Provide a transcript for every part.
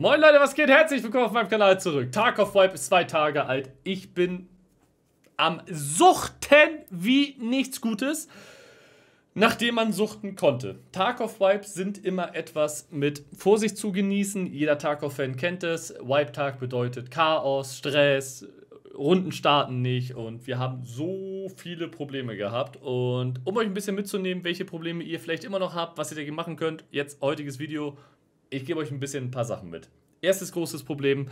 Moin Leute, was geht? Herzlich willkommen auf meinem Kanal zurück. Tag of Wipe ist zwei Tage alt. Ich bin am Suchten wie nichts Gutes, nachdem man suchten konnte. Tag of Wipe sind immer etwas mit Vorsicht zu genießen. Jeder Tag of Fan kennt es. Wipe-Tag bedeutet Chaos, Stress, Runden starten nicht und wir haben so viele Probleme gehabt. Und um euch ein bisschen mitzunehmen, welche Probleme ihr vielleicht immer noch habt, was ihr dagegen machen könnt, jetzt heutiges Video ich gebe euch ein bisschen ein paar Sachen mit. Erstes großes Problem.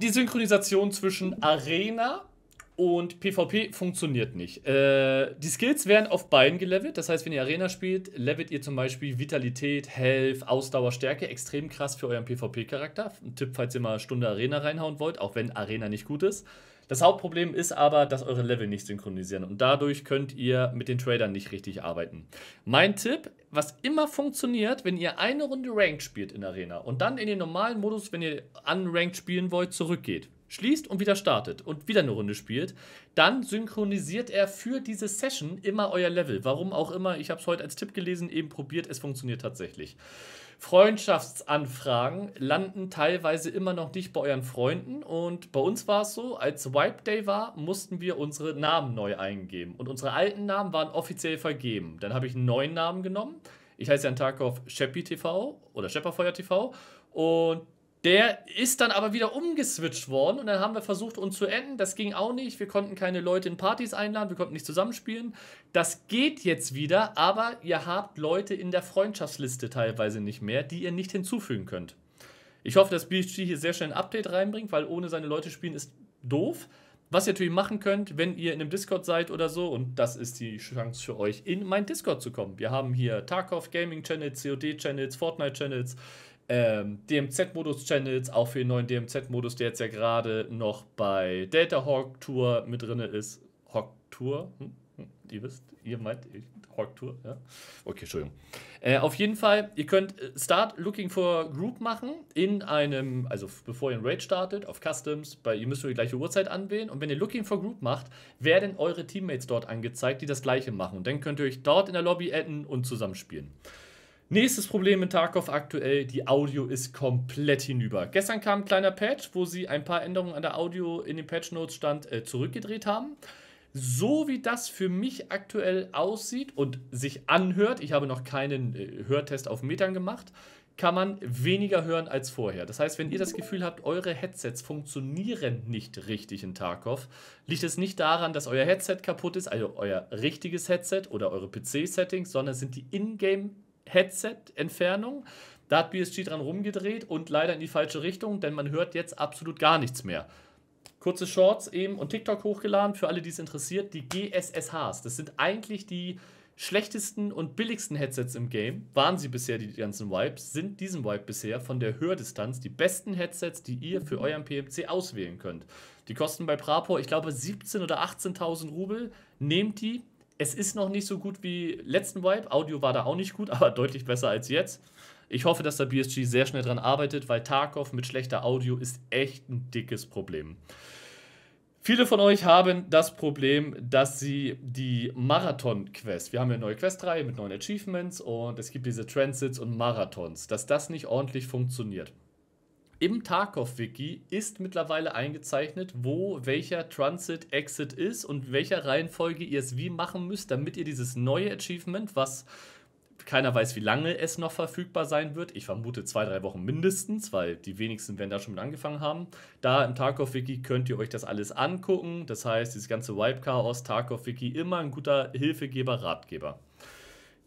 Die Synchronisation zwischen Arena und PvP funktioniert nicht. Äh, die Skills werden auf beiden gelevelt. Das heißt, wenn ihr Arena spielt, levelt ihr zum Beispiel Vitalität, Health, Ausdauer, Stärke. Extrem krass für euren PvP-Charakter. Ein Tipp, falls ihr mal eine Stunde Arena reinhauen wollt, auch wenn Arena nicht gut ist. Das Hauptproblem ist aber, dass eure Level nicht synchronisieren und dadurch könnt ihr mit den Tradern nicht richtig arbeiten. Mein Tipp, was immer funktioniert, wenn ihr eine Runde Ranked spielt in Arena und dann in den normalen Modus, wenn ihr unranked spielen wollt, zurückgeht schließt und wieder startet und wieder eine Runde spielt, dann synchronisiert er für diese Session immer euer Level. Warum auch immer, ich habe es heute als Tipp gelesen, eben probiert, es funktioniert tatsächlich. Freundschaftsanfragen landen teilweise immer noch nicht bei euren Freunden und bei uns war es so, als Wipe Day war, mussten wir unsere Namen neu eingeben und unsere alten Namen waren offiziell vergeben. Dann habe ich einen neuen Namen genommen. Ich heiße ja einen Tag auf Sheppy TV oder Schepperfeuer TV und der ist dann aber wieder umgeswitcht worden und dann haben wir versucht, uns zu enden. Das ging auch nicht. Wir konnten keine Leute in Partys einladen, wir konnten nicht zusammenspielen. Das geht jetzt wieder, aber ihr habt Leute in der Freundschaftsliste teilweise nicht mehr, die ihr nicht hinzufügen könnt. Ich hoffe, dass BHG hier sehr schnell ein Update reinbringt, weil ohne seine Leute spielen ist doof. Was ihr natürlich machen könnt, wenn ihr in einem Discord seid oder so, und das ist die Chance für euch, in mein Discord zu kommen. Wir haben hier Tarkov Gaming Channels, COD Channels, Fortnite Channels, ähm, DMZ-Modus-Channels, auch für den neuen DMZ-Modus, der jetzt ja gerade noch bei Delta Hawk Tour mit drin ist. Hawk Tour? Hm? hm? ihr wisst, ihr meint Hawk Tour, ja? Okay, Entschuldigung. Äh, auf jeden Fall, ihr könnt äh, Start Looking for Group machen in einem, also bevor ihr ein Raid startet, auf Customs, bei, ihr müsst nur die gleiche Uhrzeit anwählen und wenn ihr Looking for Group macht, werden eure Teammates dort angezeigt, die das gleiche machen und dann könnt ihr euch dort in der Lobby adden und zusammenspielen. Nächstes Problem in Tarkov aktuell, die Audio ist komplett hinüber. Gestern kam ein kleiner Patch, wo sie ein paar Änderungen an der Audio in den Patch Notes stand, äh, zurückgedreht haben. So wie das für mich aktuell aussieht und sich anhört, ich habe noch keinen äh, Hörtest auf Metern gemacht, kann man weniger hören als vorher. Das heißt, wenn ihr das Gefühl habt, eure Headsets funktionieren nicht richtig in Tarkov, liegt es nicht daran, dass euer Headset kaputt ist, also euer richtiges Headset oder eure PC-Settings, sondern sind die Ingame Headset-Entfernung. Da hat BSG dran rumgedreht und leider in die falsche Richtung, denn man hört jetzt absolut gar nichts mehr. Kurze Shorts eben und TikTok hochgeladen für alle, die es interessiert. Die GSSHs, das sind eigentlich die schlechtesten und billigsten Headsets im Game, waren sie bisher die ganzen Wipes, sind diesen Wipe bisher von der Hördistanz die besten Headsets, die ihr für euren PMC auswählen könnt. Die kosten bei Prapor, ich glaube, 17.000 oder 18.000 Rubel. Nehmt die, es ist noch nicht so gut wie letzten Wipe. Audio war da auch nicht gut, aber deutlich besser als jetzt. Ich hoffe, dass der BSG sehr schnell dran arbeitet, weil Tarkov mit schlechter Audio ist echt ein dickes Problem. Viele von euch haben das Problem, dass sie die Marathon-Quest, wir haben ja eine neue Questreihe mit neuen Achievements und es gibt diese Transits und Marathons, dass das nicht ordentlich funktioniert. Im Tarkov-Wiki ist mittlerweile eingezeichnet, wo welcher Transit-Exit ist und welcher Reihenfolge ihr es wie machen müsst, damit ihr dieses neue Achievement, was keiner weiß, wie lange es noch verfügbar sein wird. Ich vermute zwei, drei Wochen mindestens, weil die wenigsten werden da schon mit angefangen haben. Da im Tarkov-Wiki könnt ihr euch das alles angucken. Das heißt, dieses ganze Wipe-Chaos, Tarkov-Wiki, immer ein guter Hilfegeber, Ratgeber.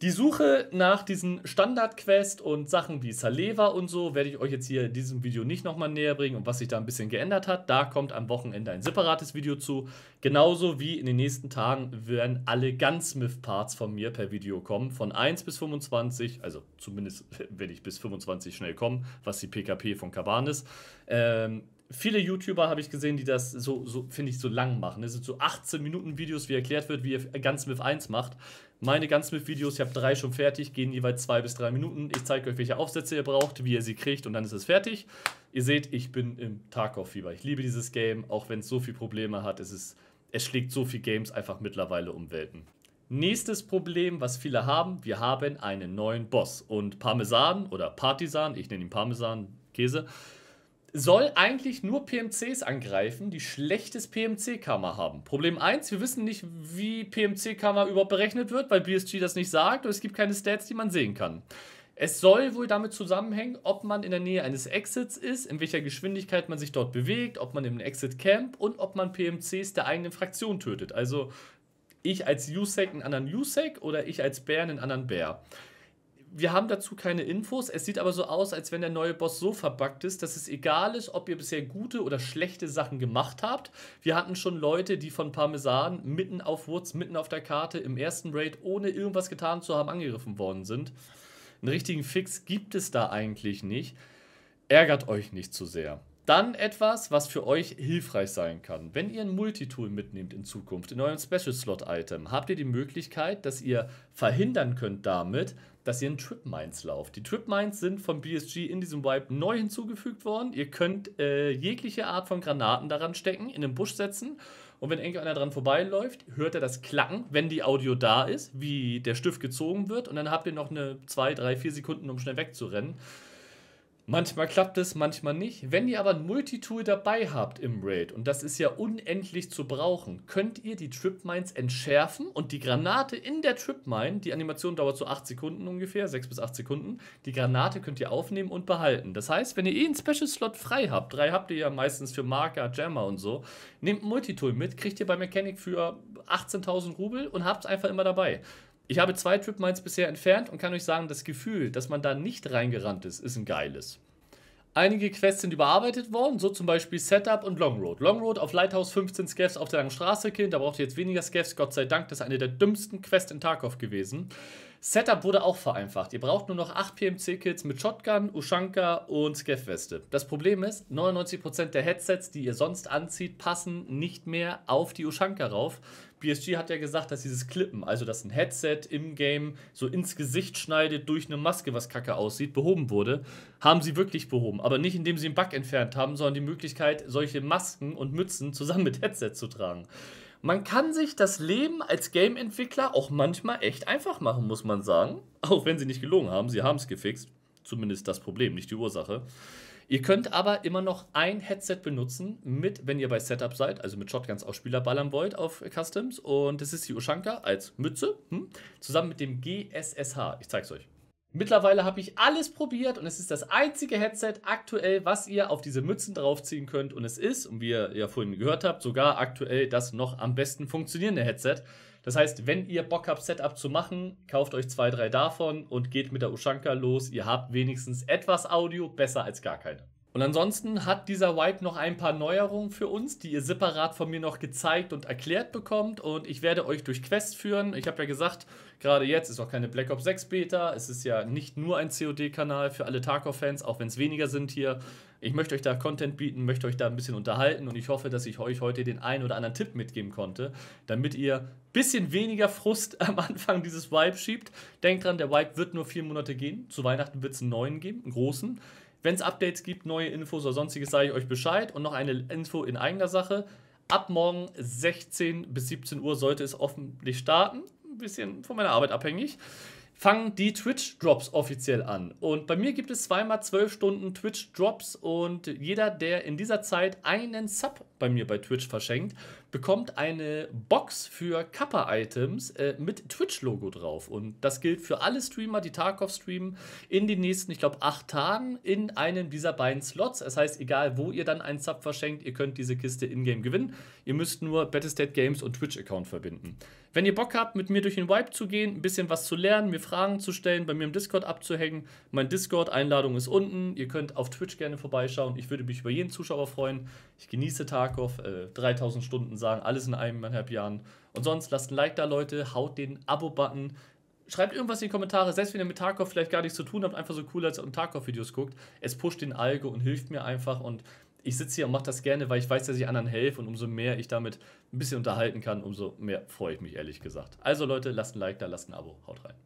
Die Suche nach diesen Standard-Quest und Sachen wie Saleva und so werde ich euch jetzt hier in diesem Video nicht nochmal näher bringen und was sich da ein bisschen geändert hat. Da kommt am Wochenende ein separates Video zu. Genauso wie in den nächsten Tagen werden alle Gunsmith-Parts von mir per Video kommen. Von 1 bis 25, also zumindest werde ich bis 25 schnell kommen, was die PKP von Kaban ist. Ähm, viele YouTuber habe ich gesehen, die das so, so finde ich, so lang machen. Das sind so 18 Minuten Videos, wie erklärt wird, wie ihr Gunsmith 1 macht. Meine ganzen videos ich habe drei schon fertig, gehen jeweils zwei bis drei Minuten. Ich zeige euch, welche Aufsätze ihr braucht, wie ihr sie kriegt und dann ist es fertig. Ihr seht, ich bin im Tarkov-Fieber. Ich liebe dieses Game, auch wenn es so viele Probleme hat. Es, ist, es schlägt so viele Games einfach mittlerweile um Welten. Nächstes Problem, was viele haben, wir haben einen neuen Boss. Und Parmesan oder Partisan, ich nenne ihn Parmesan, Käse, soll eigentlich nur PMCs angreifen, die schlechtes PMC-Karma haben. Problem 1, wir wissen nicht, wie PMC-Karma überhaupt berechnet wird, weil BSG das nicht sagt und es gibt keine Stats, die man sehen kann. Es soll wohl damit zusammenhängen, ob man in der Nähe eines Exits ist, in welcher Geschwindigkeit man sich dort bewegt, ob man im Exit camp und ob man PMCs der eigenen Fraktion tötet. Also ich als USEC einen anderen USEC oder ich als Bär einen anderen Bär wir haben dazu keine Infos. Es sieht aber so aus, als wenn der neue Boss so verbuggt ist, dass es egal ist, ob ihr bisher gute oder schlechte Sachen gemacht habt. Wir hatten schon Leute, die von Parmesan mitten auf Woods, mitten auf der Karte im ersten Raid, ohne irgendwas getan zu haben, angegriffen worden sind. Einen richtigen Fix gibt es da eigentlich nicht. Ärgert euch nicht zu sehr. Dann etwas, was für euch hilfreich sein kann. Wenn ihr ein Multitool mitnehmt in Zukunft, in eurem Special Slot Item, habt ihr die Möglichkeit, dass ihr verhindern könnt damit, dass ihr in Trip Mines lauft. Die Trip Mines sind vom BSG in diesem Wipe neu hinzugefügt worden. Ihr könnt äh, jegliche Art von Granaten daran stecken, in den Busch setzen und wenn irgendeiner dran vorbeiläuft, hört er das Klacken, wenn die Audio da ist, wie der Stift gezogen wird. Und dann habt ihr noch eine 2, 3, 4 Sekunden, um schnell wegzurennen. Manchmal klappt es, manchmal nicht. Wenn ihr aber ein Multitool dabei habt im Raid, und das ist ja unendlich zu brauchen, könnt ihr die Trip Mines entschärfen und die Granate in der Trip Mine, die Animation dauert so 8 Sekunden ungefähr, 6 bis 8 Sekunden, die Granate könnt ihr aufnehmen und behalten. Das heißt, wenn ihr eh einen Special-Slot frei habt, drei habt ihr ja meistens für Marker, Jammer und so, nehmt ein Multitool mit, kriegt ihr bei Mechanic für 18.000 Rubel und habt es einfach immer dabei. Ich habe zwei Trip Mines bisher entfernt und kann euch sagen, das Gefühl, dass man da nicht reingerannt ist, ist ein geiles. Einige Quests sind überarbeitet worden, so zum Beispiel Setup und Long Road. Long Road auf Lighthouse 15 Scavs auf der langen Straße, Kind, da braucht ihr jetzt weniger Scavs, Gott sei Dank, das ist eine der dümmsten Quests in Tarkov gewesen. Setup wurde auch vereinfacht. Ihr braucht nur noch 8 PMC-Kits mit Shotgun, Ushanka und Scaff-Weste. Das Problem ist, 99% der Headsets, die ihr sonst anzieht, passen nicht mehr auf die Ushanka rauf. BSG hat ja gesagt, dass dieses Klippen, also dass ein Headset im Game so ins Gesicht schneidet durch eine Maske, was kacke aussieht, behoben wurde. Haben sie wirklich behoben, aber nicht indem sie einen Bug entfernt haben, sondern die Möglichkeit, solche Masken und Mützen zusammen mit Headset zu tragen man kann sich das Leben als Game-Entwickler auch manchmal echt einfach machen, muss man sagen. Auch wenn sie nicht gelogen haben, sie haben es gefixt. Zumindest das Problem, nicht die Ursache. Ihr könnt aber immer noch ein Headset benutzen, mit, wenn ihr bei Setup seid, also mit Shotguns auch Spieler ballern wollt auf Customs. Und das ist die Ushanka als Mütze, hm? zusammen mit dem GSSH. Ich zeig's euch. Mittlerweile habe ich alles probiert und es ist das einzige Headset aktuell, was ihr auf diese Mützen draufziehen könnt. Und es ist, und wie ihr ja vorhin gehört habt, sogar aktuell das noch am besten funktionierende Headset. Das heißt, wenn ihr Bock habt, Setup zu machen, kauft euch zwei, drei davon und geht mit der Ushanka los. Ihr habt wenigstens etwas Audio, besser als gar keine. Und ansonsten hat dieser Wipe noch ein paar Neuerungen für uns, die ihr separat von mir noch gezeigt und erklärt bekommt. Und ich werde euch durch Quests führen. Ich habe ja gesagt, gerade jetzt ist auch keine Black Ops 6 Beta. Es ist ja nicht nur ein COD-Kanal für alle Tarkov-Fans, auch wenn es weniger sind hier. Ich möchte euch da Content bieten, möchte euch da ein bisschen unterhalten und ich hoffe, dass ich euch heute den einen oder anderen Tipp mitgeben konnte, damit ihr ein bisschen weniger Frust am Anfang dieses Wipe schiebt. Denkt dran, der Wipe wird nur vier Monate gehen. Zu Weihnachten wird es einen neuen geben, einen großen. Wenn es Updates gibt, neue Infos oder sonstiges, sage ich euch Bescheid. Und noch eine Info in eigener Sache. Ab morgen 16 bis 17 Uhr sollte es offentlich starten. Ein bisschen von meiner Arbeit abhängig. Fangen die Twitch-Drops offiziell an. Und bei mir gibt es zweimal zwölf Stunden Twitch-Drops und jeder, der in dieser Zeit einen Sub bei mir bei Twitch verschenkt, bekommt eine Box für Kappa-Items äh, mit Twitch-Logo drauf. Und das gilt für alle Streamer, die Tarkov streamen, in den nächsten, ich glaube, acht Tagen in einem dieser beiden Slots. Das heißt, egal wo ihr dann einen Sub verschenkt, ihr könnt diese Kiste in-game gewinnen. Ihr müsst nur Battlestate Games und Twitch-Account verbinden. Wenn ihr Bock habt, mit mir durch den Wipe zu gehen, ein bisschen was zu lernen, mir Fragen zu stellen, bei mir im Discord abzuhängen, mein Discord-Einladung ist unten. Ihr könnt auf Twitch gerne vorbeischauen. Ich würde mich über jeden Zuschauer freuen. Ich genieße Tage. Tarkov, äh, 3000 Stunden sagen, alles in eineinhalb Jahren. Und sonst lasst ein Like da, Leute, haut den Abo-Button, schreibt irgendwas in die Kommentare, selbst wenn ihr mit Tarkov vielleicht gar nichts zu tun habt, einfach so cool als ihr Tarkov-Videos guckt. Es pusht den Alge und hilft mir einfach und ich sitze hier und mache das gerne, weil ich weiß, dass ich anderen helfe und umso mehr ich damit ein bisschen unterhalten kann, umso mehr freue ich mich ehrlich gesagt. Also Leute, lasst ein Like da, lasst ein Abo, haut rein.